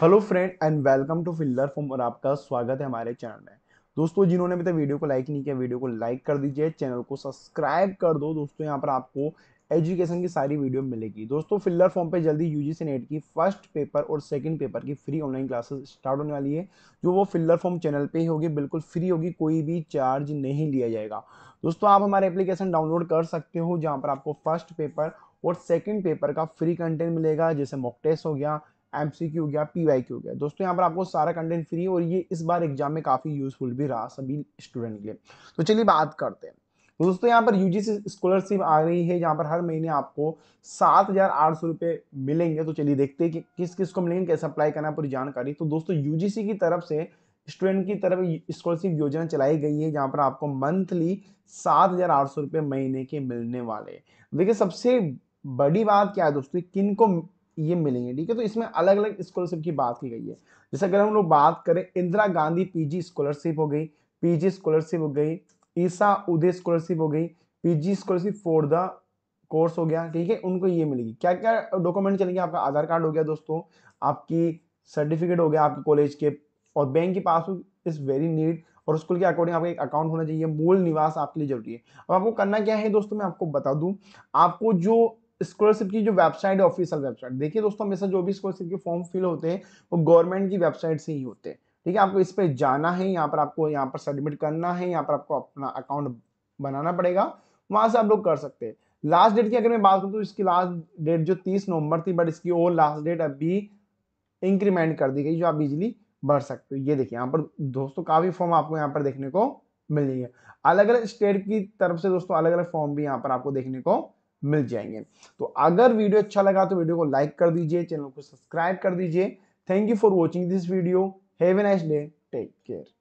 hello friend and welcome to filler form और आपका स्वागत है हमारे चैनल में दोस्तों जिन्होंने अभी तक वीडियो को लाइक नहीं किया वीडियो को लाइक कर दीजिए चैनल को सब्सक्राइब कर दो दोस्तों यहाँ पर आपको एजुकेशन की सारी वीडियो मिलेगी दोस्तों फिल्लर फॉर्म पे जल्दी यूजीसी नेट की फर्स्ट पेपर और सेकंड पेपर की फ्री ऑनलाइन क्लासेस स्टार्ट होने वाली है जो वो फिल्लर फॉर्म चैनल पे ही होगी बिल्कुल फ्री होगी कोई भी चार्ज नहीं लिया जाएगा दोस्तों आप हमारे एप्लीकेशन डाउनलोड कर सकते हो जहाँ पर आपको फर्स्ट पेपर और सेकेंड पेपर का फ्री कंटेंट मिलेगा जैसे मॉक टेस्ट हो गया एम हो गया पी हो गया दोस्तों यहाँ पर आपको सारा कंटेंट फ्री है और ये इस बार एग्जाम में काफ़ी यूजफुल भी रहा सभी स्टूडेंट के लिए तो चलिए बात करते हैं तो दोस्तों यहाँ पर यूजीसी स्कॉलरशिप आ रही है जहाँ पर हर महीने आपको सात हजार आठ सौ रुपये मिलेंगे तो चलिए देखते हैं कि किस किस को मिलेंगे कैसे अप्लाई करना है पूरी जानकारी तो दोस्तों यूजीसी की तरफ से स्टूडेंट की तरफ स्कॉलरशिप योजना चलाई गई है जहाँ पर आपको मंथली सात हजार आठ सौ रुपये महीने के मिलने वाले देखिए सबसे बड़ी बात क्या है दोस्तों किन को ये मिलेंगे ठीक है तो इसमें अलग अलग स्कॉलरशिप की बात की गई है जैसे अगर हम लोग बात करें इंदिरा गांधी पीजी स्कॉलरशिप हो गई पीजी स्कॉलरशिप हो गई ईसा उदय स्कॉलरशिप हो गई PG scholarship for the course हो गया ठीक है उनको ये मिलेगी क्या क्या डॉक्यूमेंट चलेंगे आपका आधार कार्ड हो गया दोस्तों आपकी सर्टिफिकेट हो गया आपके कॉलेज के और बैंक की पासबुक इज वेरी नीड और स्कूल के अकॉर्डिंग आपका एक अकाउंट होना चाहिए मूल निवास आपके लिए जरूरी है अब आपको करना क्या है दोस्तों मैं आपको बता दूं आपको जो स्कॉलरशिप की जो वेबसाइट है ऑफिशियल वेबसाइट देखिए दोस्तों हमेशा जो भी स्कॉलरशिप के फॉर्म फिल होते हैं वो गवर्नमेंट की वेबसाइट से ही होते हैं ठीक है आपको इस पर जाना है यहाँ पर आपको यहाँ पर सबमिट करना है यहाँ पर आपको अपना अकाउंट बनाना पड़ेगा वहां से आप लोग कर सकते हैं लास्ट डेट की अगर मैं बात करूँ तो इसकी लास्ट डेट जो तीस नवंबर थी बट इसकी और लास्ट डेट अभी इंक्रीमेंट कर दी गई जो आप इजिली भर सकते हो ये देखिए यहाँ पर दोस्तों काफ़ी फॉर्म आपको यहाँ पर देखने को मिल जाएंगे अलग अलग स्टेट की तरफ से दोस्तों अलग अलग फॉर्म भी यहाँ पर आपको देखने को मिल जाएंगे तो अगर वीडियो अच्छा लगा तो वीडियो को लाइक कर दीजिए चैनल को सब्सक्राइब कर दीजिए thank you for watching this video have a nice day take care